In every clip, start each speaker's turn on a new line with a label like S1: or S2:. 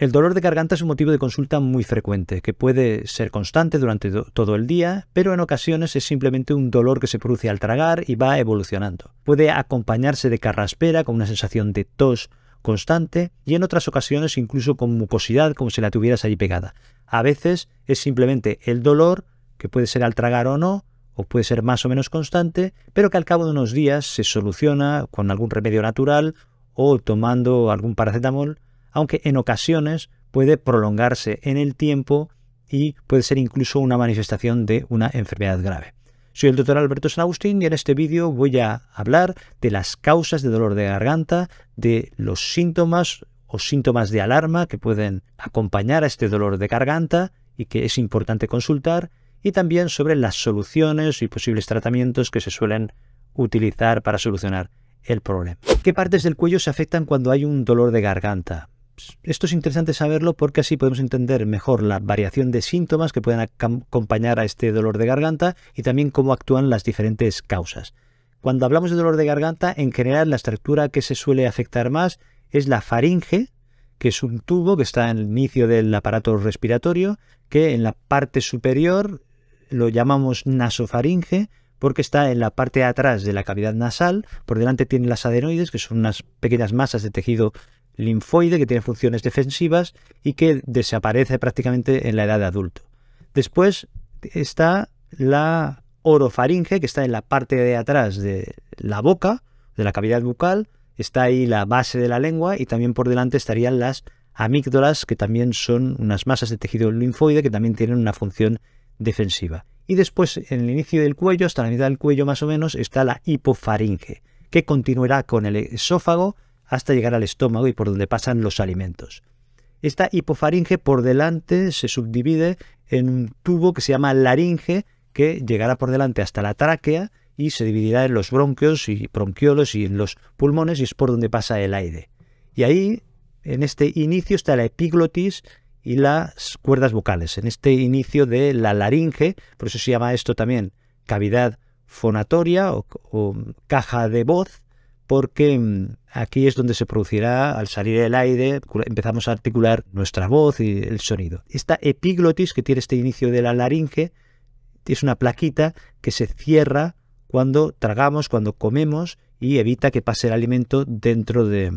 S1: El dolor de garganta es un motivo de consulta muy frecuente, que puede ser constante durante todo el día, pero en ocasiones es simplemente un dolor que se produce al tragar y va evolucionando. Puede acompañarse de carraspera con una sensación de tos constante y en otras ocasiones incluso con mucosidad como si la tuvieras allí pegada. A veces es simplemente el dolor, que puede ser al tragar o no, o puede ser más o menos constante, pero que al cabo de unos días se soluciona con algún remedio natural o tomando algún paracetamol aunque en ocasiones puede prolongarse en el tiempo y puede ser incluso una manifestación de una enfermedad grave. Soy el doctor Alberto San Agustín y en este vídeo voy a hablar de las causas de dolor de garganta, de los síntomas o síntomas de alarma que pueden acompañar a este dolor de garganta y que es importante consultar, y también sobre las soluciones y posibles tratamientos que se suelen utilizar para solucionar el problema. ¿Qué partes del cuello se afectan cuando hay un dolor de garganta? esto es interesante saberlo porque así podemos entender mejor la variación de síntomas que pueden acompañar a este dolor de garganta y también cómo actúan las diferentes causas. Cuando hablamos de dolor de garganta, en general la estructura que se suele afectar más es la faringe, que es un tubo que está en el inicio del aparato respiratorio, que en la parte superior lo llamamos nasofaringe, porque está en la parte de atrás de la cavidad nasal, por delante tiene las adenoides, que son unas pequeñas masas de tejido linfoide que tiene funciones defensivas y que desaparece prácticamente en la edad de adulto. Después está la orofaringe, que está en la parte de atrás de la boca, de la cavidad bucal, está ahí la base de la lengua y también por delante estarían las amígdalas, que también son unas masas de tejido linfoide que también tienen una función defensiva. Y después, en el inicio del cuello, hasta la mitad del cuello más o menos, está la hipofaringe, que continuará con el esófago hasta llegar al estómago y por donde pasan los alimentos. Esta hipofaringe por delante se subdivide en un tubo que se llama laringe, que llegará por delante hasta la tráquea y se dividirá en los bronquios y bronquiolos y en los pulmones y es por donde pasa el aire. Y ahí, en este inicio, está la epiglotis y las cuerdas vocales. En este inicio de la laringe, por eso se llama esto también cavidad fonatoria o, o caja de voz, porque mm, aquí es donde se producirá, al salir el aire, empezamos a articular nuestra voz y el sonido. Esta epiglotis que tiene este inicio de la laringe es una plaquita que se cierra cuando tragamos, cuando comemos y evita que pase el alimento dentro de,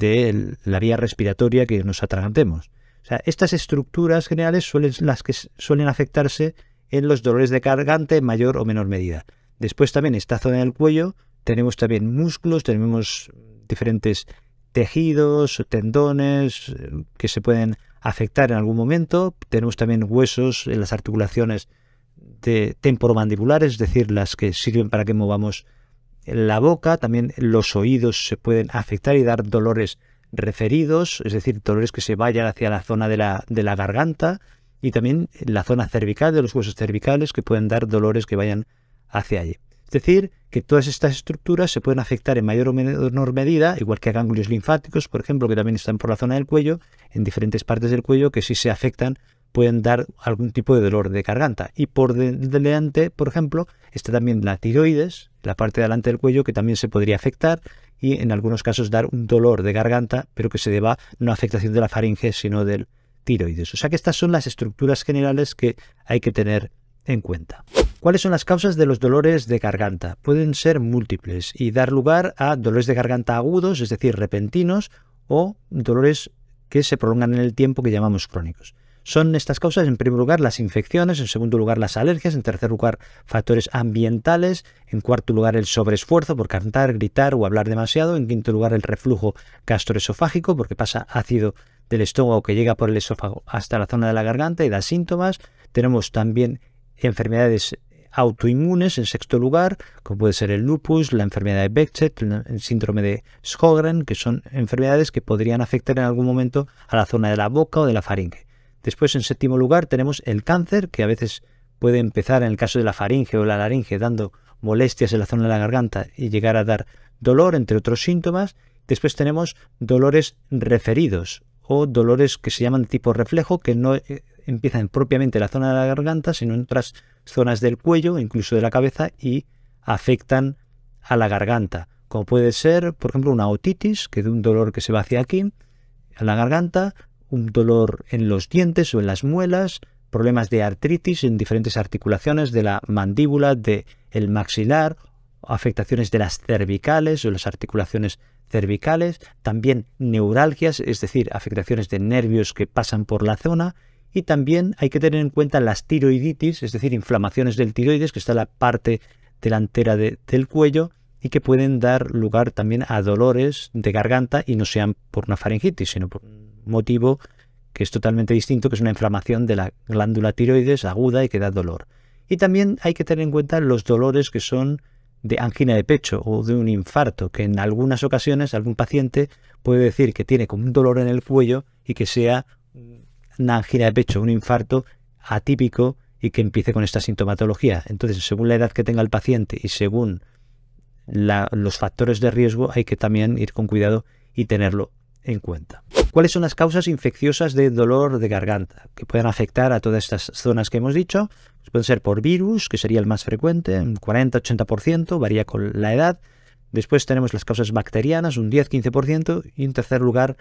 S1: mm, la vía respiratoria que nos atragantemos. O sea, estas estructuras generales suelen las que suelen afectarse en los dolores de garganta en mayor o menor medida. Después también esta zona del cuello tenemos también músculos, tenemos diferentes tejidos, tendones eh, que se pueden afectar en algún momento, tenemos también huesos en las articulaciones de temporomandibulares, es decir, las que sirven para que movamos la boca, también los oídos se pueden afectar y dar dolores referidos, es decir, dolores que se vayan hacia la zona de la, de la garganta y también la zona cervical de los huesos cervicales que pueden dar dolores que vayan hacia allí. Es decir, que todas estas estructuras se pueden afectar en mayor o menor medida, igual que a ganglios linfáticos, por ejemplo, que también están por la zona del cuello, en diferentes partes del cuello que si se afectan pueden dar algún tipo de dolor de garganta. Y por delante, por ejemplo, está también la tiroides, la parte de delante del cuello, que también se podría afectar y en algunos casos dar un dolor de garganta, pero que se deba a afectación de la faringe, sino del tiroides. O sea que estas son las estructuras generales que hay que tener en cuenta. ¿Cuáles son las causas de los dolores de garganta? Pueden ser múltiples y dar lugar a dolores de garganta agudos, es decir, repentinos, o dolores que se prolongan en el tiempo que llamamos crónicos. Son estas causas, en primer lugar, las infecciones, en segundo lugar, las alergias, en tercer lugar, factores ambientales, en cuarto lugar, el sobreesfuerzo por cantar, gritar o hablar demasiado, en quinto lugar, el reflujo gastroesofágico, porque pasa ácido del estómago que llega por el esófago hasta la zona de la garganta y da síntomas. Tenemos también enfermedades autoinmunes en sexto lugar, como puede ser el lupus, la enfermedad de Behçet, el síndrome de Sjögren, que son enfermedades que podrían afectar en algún momento a la zona de la boca o de la faringe. Después, en séptimo lugar, tenemos el cáncer, que a veces puede empezar en el caso de la faringe o la laringe dando molestias en la zona de la garganta y llegar a dar dolor, entre otros síntomas. Después tenemos dolores referidos o dolores que se llaman tipo reflejo, que no eh, empiezan propiamente la zona de la garganta, sino en otras zonas del cuello, incluso de la cabeza, y afectan a la garganta, como puede ser, por ejemplo, una otitis, que es un dolor que se va hacia aquí, a la garganta, un dolor en los dientes o en las muelas, problemas de artritis en diferentes articulaciones de la mandíbula, del el maxilar, afectaciones de las cervicales o las articulaciones cervicales, también neuralgias, es decir, afectaciones de nervios que pasan por la zona, y también hay que tener en cuenta las tiroiditis, es decir, inflamaciones del tiroides, que está en la parte delantera del cuello y que pueden dar lugar también a dolores de garganta y no sean por una faringitis, sino por un motivo que es totalmente distinto, que es una inflamación de la glándula tiroides aguda y que da dolor. Y también hay que tener en cuenta los dolores que son de angina de pecho o de un infarto, que en algunas ocasiones algún paciente puede decir que tiene como un dolor en el cuello y que sea una angina de pecho, un infarto atípico y que empiece con esta sintomatología. Entonces, según la edad que tenga el paciente y según los factores de riesgo, hay que también ir con cuidado y tenerlo en cuenta. ¿Cuáles son las causas infecciosas de dolor de garganta que pueden afectar a todas estas zonas que hemos dicho? Pues pueden ser por virus, que sería el más frecuente, un 40-80%, varía con la edad. Después tenemos las causas bacterianas, un 10-15%, y en tercer lugar,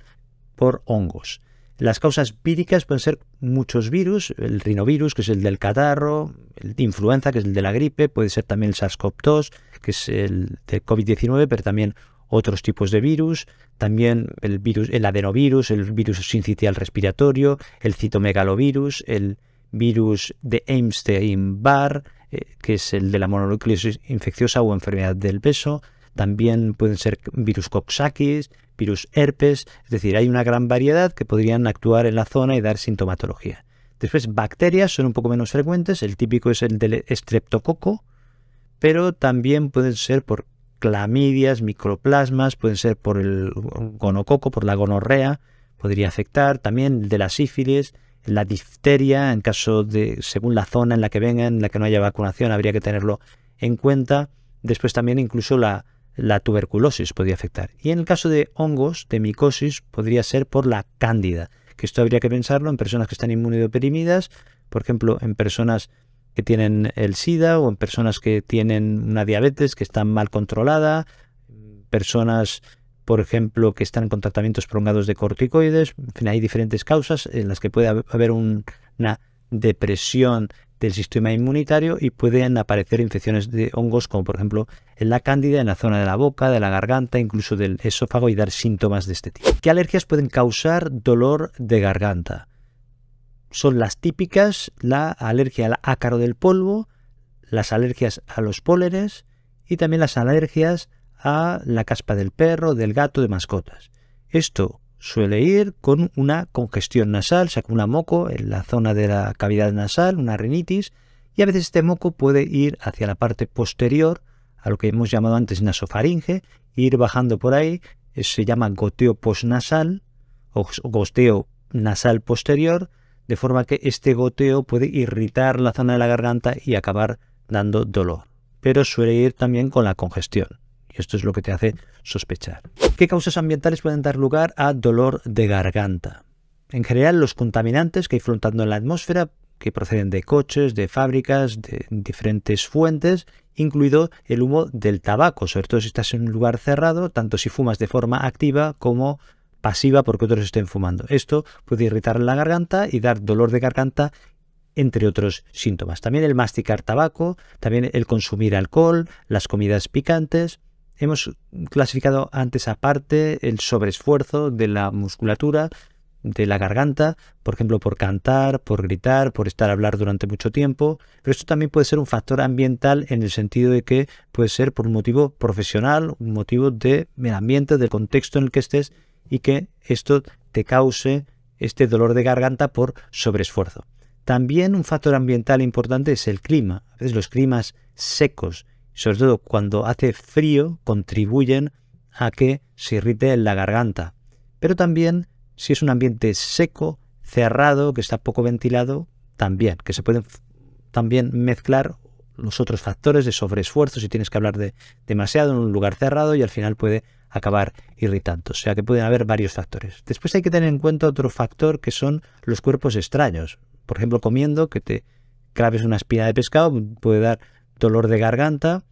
S1: por hongos. Las causas víricas pueden ser muchos virus, el rinovirus, que es el del catarro, el de influenza, que es el de la gripe, puede ser también el SARS-CoV-2, que es el de COVID-19, pero también otros tipos de virus, también el virus, el adenovirus, el virus sincitial respiratorio, el citomegalovirus, el virus de einstein barr eh, que es el de la mononucleosis infecciosa o enfermedad del beso. También pueden ser virus Coxsackie, virus herpes, es decir, hay una gran variedad que podrían actuar en la zona y dar sintomatología. Después, bacterias son un poco menos frecuentes, el típico es el del estreptococo, pero también pueden ser por clamidias, microplasmas, pueden ser por el gonococo, por la gonorrea, podría afectar también el de la sífilis, la difteria, en caso de, según la zona en la que vengan, en la que no haya vacunación, habría que tenerlo en cuenta. Después también incluso la la tuberculosis podría afectar. Y en el caso de hongos, de micosis, podría ser por la cándida, que esto habría que pensarlo en personas que están inmunodeprimidas, por ejemplo, en personas que tienen el SIDA o en personas que tienen una diabetes que está mal controlada, personas, por ejemplo, que están con tratamientos prolongados de corticoides, en fin, hay diferentes causas en las que puede haber una depresión del sistema inmunitario y pueden aparecer infecciones de hongos como por ejemplo en la cándida, en la zona de la boca, de la garganta, incluso del esófago y dar síntomas de este tipo. ¿Qué alergias pueden causar dolor de garganta? Son las típicas, la alergia al ácaro del polvo, las alergias a los póleres y también las alergias a la caspa del perro, del gato, de mascotas. Esto suele ir con una congestión nasal, con una moco en la zona de la cavidad nasal, una rinitis, y a veces este moco puede ir hacia la parte posterior, a lo que hemos llamado antes nasofaringe, e ir bajando por ahí, eh, se llama goteo postnasal o goteo nasal posterior, de forma que este goteo puede irritar la zona de la garganta y acabar dando dolor, pero suele ir también con la congestión. Esto es lo que te hace sospechar. ¿Qué causas ambientales pueden dar lugar a dolor de garganta? En general, los contaminantes que hay flotando en la atmósfera, que proceden de coches, de fábricas, de diferentes fuentes, incluido el humo del tabaco, sobre todo si estás en un lugar cerrado, tanto si fumas de forma activa como pasiva porque otros estén fumando. Esto puede irritar la garganta y dar dolor de garganta entre otros síntomas. También el masticar tabaco, también el consumir alcohol, las comidas picantes, Hemos clasificado antes aparte el sobreesfuerzo de la musculatura, de la garganta, por ejemplo, por cantar, por gritar, por estar a hablar durante mucho tiempo, pero esto también puede ser un factor ambiental en el sentido de que puede ser por un motivo profesional, un motivo de de ambiente, del contexto en el que estés y que esto te cause este dolor de garganta por sobreesfuerzo. También un factor ambiental importante es el clima. A veces los climas secos sobre todo cuando hace frío, contribuyen a que se irrite en la garganta. Pero también si es un ambiente seco, cerrado, que está poco ventilado, también, que se pueden también mezclar los otros factores de sobreesfuerzo si tienes que hablar de demasiado en un lugar cerrado y al final puede acabar irritando. O sea que pueden haber varios factores. Después hay que tener en cuenta otro factor que son los cuerpos extraños. Por ejemplo, comiendo, que te claves una espina de pescado, puede dar dolor de garganta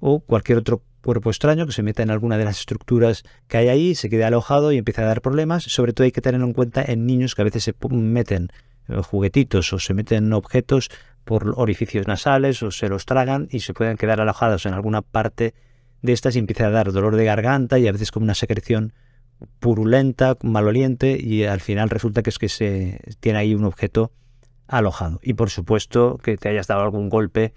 S1: o cualquier otro cuerpo extraño que se meta en alguna de las estructuras que hay ahí, se quede alojado y empieza a dar problemas. Sobre todo hay que tener en cuenta en niños que a veces se meten eh, juguetitos o se meten objetos por orificios nasales o se los tragan y se pueden quedar alojados en alguna parte de estas y empieza a dar dolor de garganta y a veces como una secreción purulenta, maloliente y al final resulta que es que se tiene ahí un objeto alojado. Y por supuesto que te hayas dado algún golpe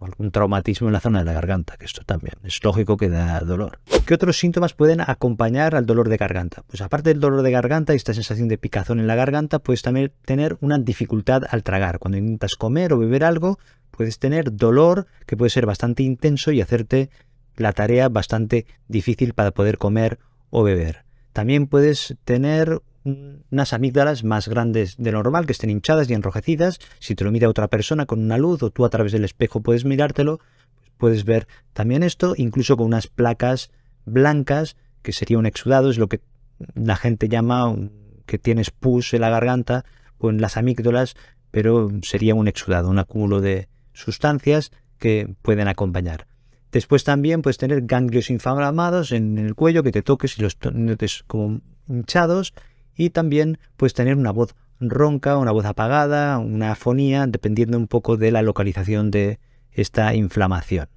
S1: algún traumatismo en la zona de la garganta, que esto también es lógico que da dolor. ¿Qué otros síntomas pueden acompañar al dolor de garganta? Pues aparte del dolor de garganta y esta sensación de picazón en la garganta, puedes también tener una dificultad al tragar. Cuando intentas comer o beber algo, puedes tener dolor que puede ser bastante intenso y hacerte la tarea bastante difícil para poder comer o beber. También puedes tener unas amígdalas más grandes de lo normal, que estén hinchadas y enrojecidas. Si te lo mira otra persona con una luz o tú a través del espejo puedes mirártelo, pues puedes ver también esto, incluso con unas placas blancas, que sería un exudado, es lo que la gente llama que tienes pus en la garganta o pues en las amígdalas, pero sería un exudado, un acúmulo de sustancias que pueden acompañar. Después también puedes tener ganglios inflamados en el cuello que te toques y los notes como hinchados y también puedes tener una voz ronca, una voz apagada, una afonía, dependiendo un poco de la localización de esta inflamación.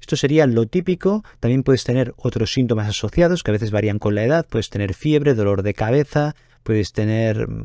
S1: Esto sería lo típico, también puedes tener otros síntomas asociados que a veces varían con la edad, puedes tener fiebre, dolor de cabeza, puedes tener mm,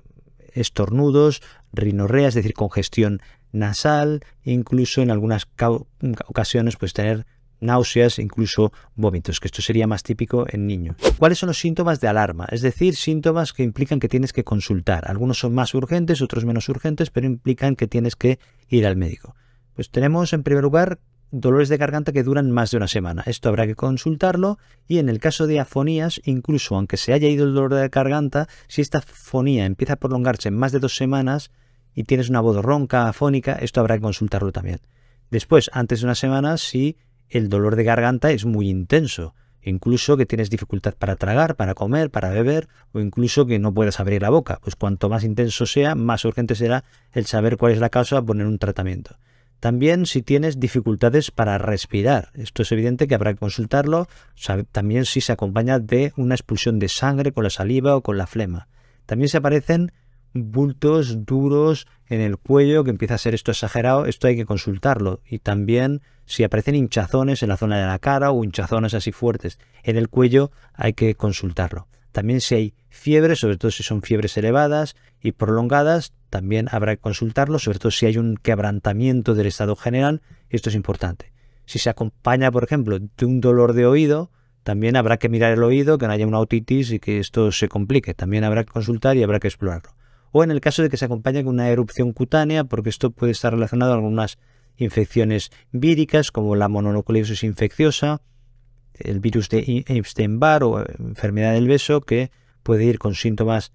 S1: estornudos, rinorrea, es decir, congestión nasal, incluso en algunas mm, ocasiones puedes tener náuseas, incluso vómitos, que esto sería más típico en niños. ¿Cuáles son los síntomas de alarma? Es decir, síntomas que implican que tienes que consultar. Algunos son más urgentes, otros menos urgentes, pero implican que tienes que ir al médico. Pues tenemos en primer lugar dolores de garganta que duran más de una semana. Esto habrá que consultarlo y en el caso de afonías, incluso aunque se haya ido el dolor de garganta, si esta afonía empieza a prolongarse en más de dos semanas y tienes una voz ronca, afónica, esto habrá que consultarlo también. Después, antes de una semana, si el dolor de garganta es muy intenso, incluso que tienes dificultad para tragar, para comer, para beber o incluso que no puedas abrir la boca. Pues cuanto más intenso sea, más urgente será el saber cuál es la causa, poner un tratamiento. También si tienes dificultades para respirar, esto es evidente que habrá que consultarlo, también si se acompaña de una expulsión de sangre con la saliva o con la flema. También se aparecen bultos duros en el cuello, que empieza a ser esto exagerado, esto hay que consultarlo. Y también si aparecen hinchazones en la zona de la cara o hinchazones así fuertes en el cuello, hay que consultarlo. También si hay fiebre, sobre todo si son fiebres elevadas y prolongadas, también habrá que consultarlo, sobre todo si hay un quebrantamiento del estado general, esto es importante. Si se acompaña, por ejemplo, de un dolor de oído, también habrá que mirar el oído, que no haya una otitis y que esto se complique. También habrá que consultar y habrá que explorarlo o en el caso de que se acompañe con una erupción cutánea, porque esto puede estar relacionado a algunas infecciones víricas como la mononucleosis infecciosa, el virus de Epstein-Barr o eh, enfermedad del beso que puede ir con síntomas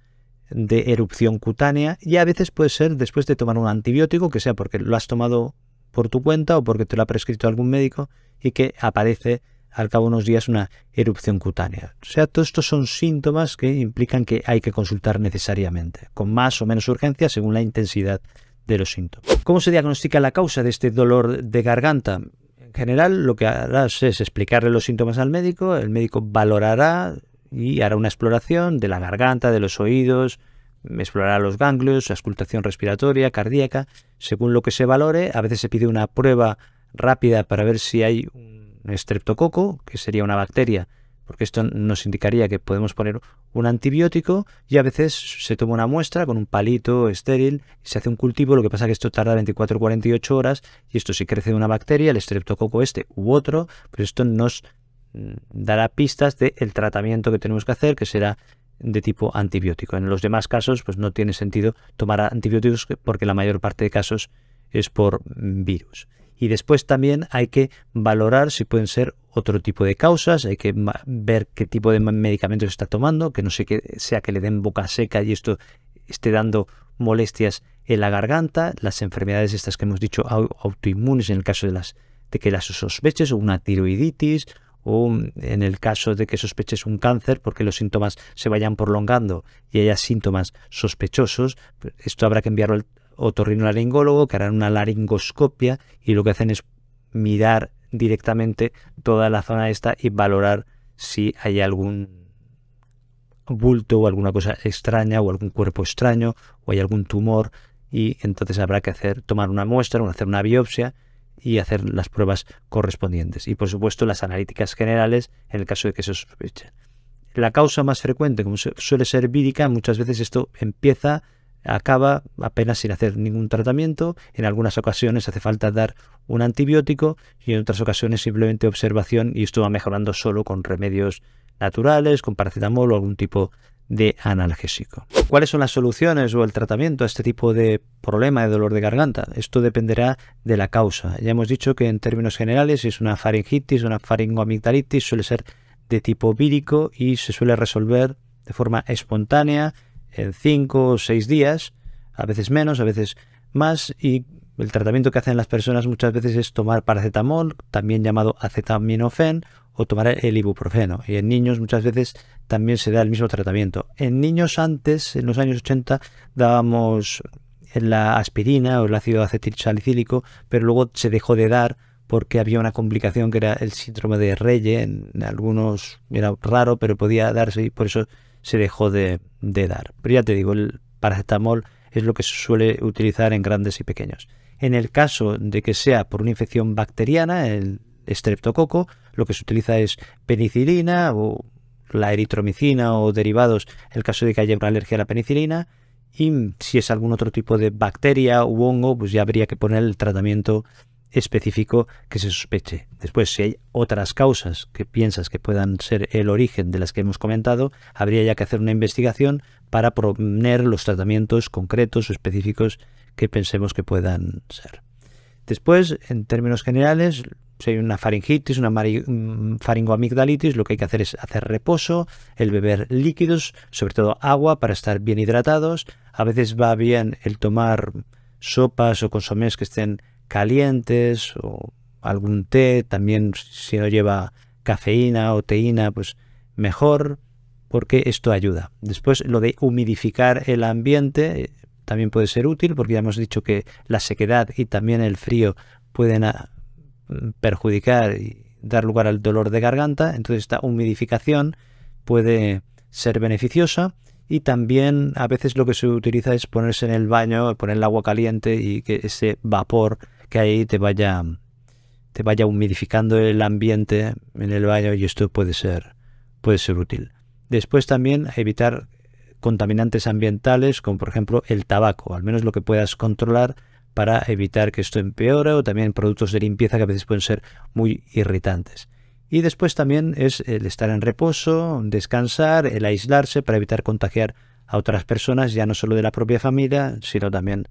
S1: de erupción cutánea y a veces puede ser después de tomar un antibiótico, que sea porque lo has tomado por tu cuenta o porque te lo ha prescrito algún médico y que aparece al cabo de unos días una erupción cutánea. O sea, todos estos son síntomas que implican que hay que consultar necesariamente, con más o menos urgencia según la intensidad de los síntomas. ¿Cómo se diagnostica la causa de este dolor de garganta? En general, lo que harás es explicarle los síntomas al médico, el médico valorará y hará una exploración de la garganta, de los oídos, explorará los ganglios, auscultación respiratoria, cardíaca, según lo que se valore. A veces se pide una prueba rápida para ver si hay un estreptococo, que sería una bacteria, porque esto nos indicaría que podemos poner un antibiótico y a veces se toma una muestra con un palito estéril y se hace un cultivo, lo que pasa que esto tarda 24 o 48 horas y esto si crece una bacteria, el estreptococo este u otro, pues esto nos mm, dará pistas del el tratamiento que tenemos que hacer, que será de tipo antibiótico. En los demás casos, pues no tiene sentido tomar antibióticos porque la mayor parte de casos es por virus. Y después también hay que valorar si pueden ser otro tipo de causas, hay que ver qué tipo de medicamentos está tomando, que no sé que sea que le den boca seca y esto esté dando molestias en la garganta, las enfermedades estas que hemos dicho autoinmunes en el caso de las de que las sospeches una tiroiditis o en el caso de que sospeches un cáncer porque los síntomas se vayan prolongando y haya síntomas sospechosos, esto habrá que enviarlo al, otorrinolaringólogo que harán una laringoscopia y lo que hacen es mirar directamente toda la zona esta y valorar si hay algún bulto o alguna cosa extraña o algún cuerpo extraño o hay algún tumor y entonces habrá que hacer tomar una muestra o hacer una biopsia y hacer las pruebas correspondientes y por supuesto las analíticas generales en el caso de que se sospeche. La causa más frecuente, como suele ser vírica, muchas veces esto empieza acaba apenas sin hacer ningún tratamiento, en algunas ocasiones hace falta dar un antibiótico y en otras ocasiones simplemente observación y esto va mejorando solo con remedios naturales, con paracetamol o algún tipo de analgésico. ¿Cuáles son las soluciones o el tratamiento a este tipo de problema de dolor de garganta? Esto dependerá de la causa. Ya hemos dicho que en términos generales, si es una faringitis una faringoamigdalitis, suele ser de tipo vírico y se suele resolver de forma espontánea en cinco o seis días, a veces menos, a veces más, y el tratamiento que hacen las personas muchas veces es tomar paracetamol, también llamado acetaminofén, o tomar el ibuprofeno. Y en niños muchas veces también se da el mismo tratamiento. En niños antes, en los años 80, dábamos la aspirina o el ácido acetilsalicílico, pero luego se dejó de dar porque había una complicación que era el síndrome de Reye, en algunos era raro, pero podía darse y por eso se dejó de, dar. Pero ya te digo, el paracetamol es lo que se suele utilizar en grandes y pequeños. En el caso de que sea por una infección bacteriana, el estreptococo, lo que se utiliza es penicilina o la eritromicina o derivados, en el caso de que haya una alergia a la penicilina. Y si es algún otro tipo de bacteria u hongo, pues ya habría que poner el tratamiento específico que se sospeche. Después, si hay otras causas que piensas que puedan ser el origen de las que hemos comentado, habría ya que hacer una investigación para proponer los tratamientos concretos o específicos que pensemos que puedan ser. Después, en términos generales, si hay una faringitis, una mm, faringoamigdalitis, lo que hay que hacer es hacer reposo, el beber líquidos, sobre todo agua, para estar bien hidratados. A veces va bien el tomar sopas o consomés que estén calientes o algún té, también si no lleva cafeína o teína, pues mejor, porque esto ayuda. Después lo de humidificar el ambiente eh, también puede ser útil, porque ya hemos dicho que la sequedad y también el frío pueden ah, perjudicar y dar lugar al dolor de garganta, entonces esta humidificación puede ser beneficiosa y también a veces lo que se utiliza es ponerse en el baño, poner el agua caliente y que ese vapor que ahí te vaya, te vaya humidificando el ambiente en el baño y esto puede ser, puede ser útil. Después también evitar contaminantes ambientales como por ejemplo el tabaco, al menos lo que puedas controlar para evitar que esto empeore o también productos de limpieza que a veces pueden ser muy irritantes. Y después también es el estar en reposo, descansar, el aislarse para evitar contagiar a otras personas, ya no solo de la propia familia, sino también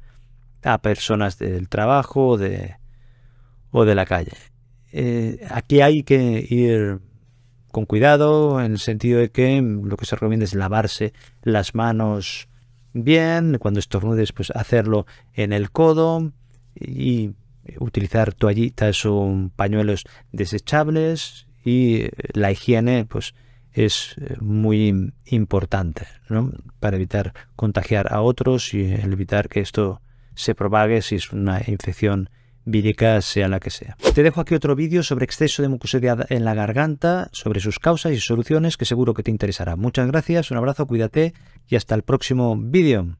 S1: a personas del trabajo o de, o de la calle. Eh, aquí hay que ir con cuidado en el sentido de que lo que se recomienda es lavarse las manos bien, cuando estornudes pues hacerlo en el codo y utilizar toallitas o pañuelos desechables y eh, la higiene pues es eh, muy importante ¿no? para evitar contagiar a otros y evitar que esto se propague si es una infección vírica, sea la que sea. Te dejo aquí otro vídeo sobre exceso de mucosidad en la garganta, sobre sus causas y soluciones que seguro que te interesará. Muchas gracias, un abrazo, cuídate y hasta el próximo vídeo.